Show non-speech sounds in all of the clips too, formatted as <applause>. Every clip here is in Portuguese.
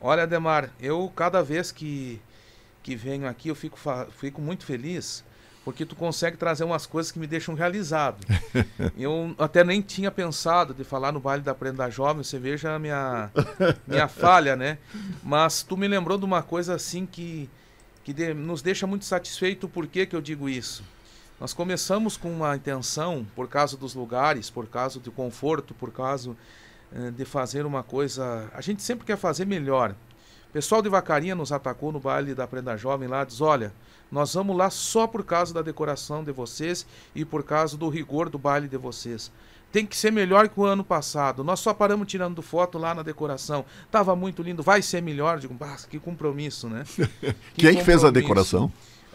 Olha, Ademar, eu cada vez que, que venho aqui eu fico, fico muito feliz porque tu consegue trazer umas coisas que me deixam realizado. <laughs> eu até nem tinha pensado de falar no baile da prenda jovem, você veja a minha, minha <laughs> falha, né? Mas tu me lembrou de uma coisa assim que, que de, nos deixa muito satisfeito, por que, que eu digo isso? Nós começamos com uma intenção, por causa dos lugares, por causa do conforto, por causa eh, de fazer uma coisa. A gente sempre quer fazer melhor. O pessoal de Vacaria nos atacou no baile da Prenda Jovem lá, diz: olha, nós vamos lá só por causa da decoração de vocês e por causa do rigor do baile de vocês. Tem que ser melhor que o ano passado. Nós só paramos tirando foto lá na decoração. Tava muito lindo, vai ser melhor. Digo, ah, que compromisso, né? <laughs> Que Quem compromisso. É fez a decoração?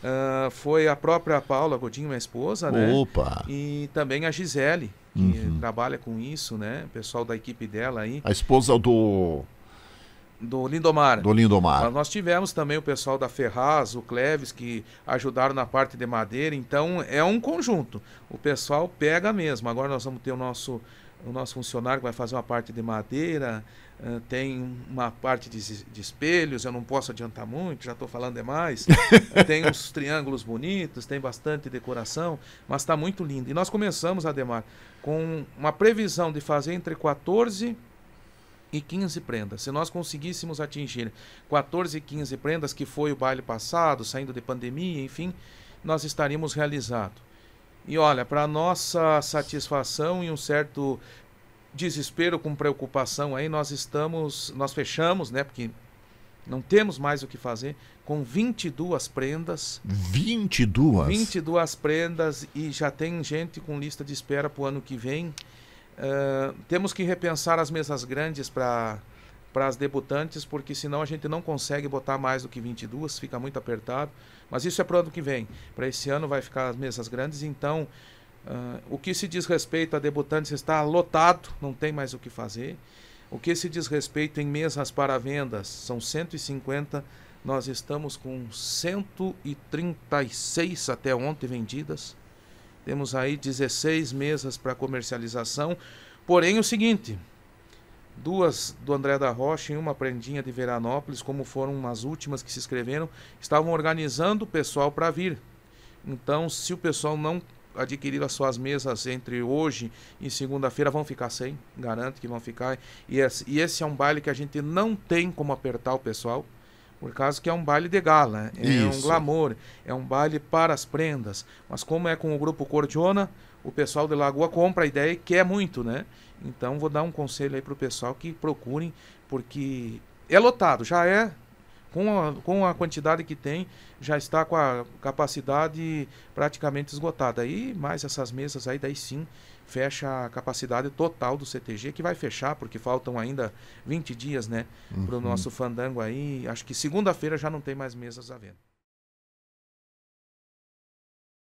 Uh, foi a própria Paula Godinho, minha esposa, Opa. né? Opa! E também a Gisele que uhum. trabalha com isso, né? O pessoal da equipe dela aí. A esposa do. Do Lindomar. Do Lindomar. Mas nós tivemos também o pessoal da Ferraz, o Cleves, que ajudaram na parte de madeira. Então é um conjunto. O pessoal pega mesmo. Agora nós vamos ter o nosso o nosso funcionário vai fazer uma parte de madeira, uh, tem uma parte de, de, espelhos, eu não posso adiantar muito, já estou falando demais. <laughs> tem uns triângulos bonitos, tem bastante decoração, mas está muito lindo. E nós começamos, Ademar, com uma previsão de fazer entre 14 e 15 prendas. Se nós conseguíssemos atingir 14 e 15 prendas, que foi o baile passado, saindo de pandemia, enfim, nós estaríamos realizado e olha, para nossa satisfação e um certo desespero com preocupação aí, nós estamos, nós fechamos, né, porque não temos mais o que fazer, com 22 prendas. 22? 22 prendas e já tem gente com lista de espera para o ano que vem. Uh, temos que repensar as mesas grandes para para as debutantes, porque senão a gente não consegue botar mais do que 22, fica muito apertado. Mas isso é para o ano que vem. Para esse ano vai ficar as mesas grandes, então uh, o que se diz respeito a debutantes está lotado, não tem mais o que fazer. O que se diz respeito em mesas para vendas, são 150, nós estamos com 136 até ontem vendidas. Temos aí 16 mesas para comercialização. Porém, o seguinte, duas do André da Rocha e uma prendinha de Veranópolis, como foram as últimas que se inscreveram, estavam organizando o pessoal para vir. Então, se o pessoal não adquirir as suas mesas entre hoje e segunda-feira, vão ficar sem, garanto que vão ficar. E esse, e esse é um baile que a gente não tem como apertar o pessoal por causa que é um baile de gala, né? é Isso. um glamour, é um baile para as prendas. Mas como é com o grupo Cordiona, o pessoal de Lagoa compra a ideia e quer muito, né? Então vou dar um conselho aí pro pessoal que procurem, porque é lotado, já é com a, com a quantidade que tem, já está com a capacidade praticamente esgotada. aí mais essas mesas aí, daí sim, fecha a capacidade total do CTG, que vai fechar, porque faltam ainda 20 dias, né, uhum. para o nosso fandango aí. Acho que segunda-feira já não tem mais mesas à venda.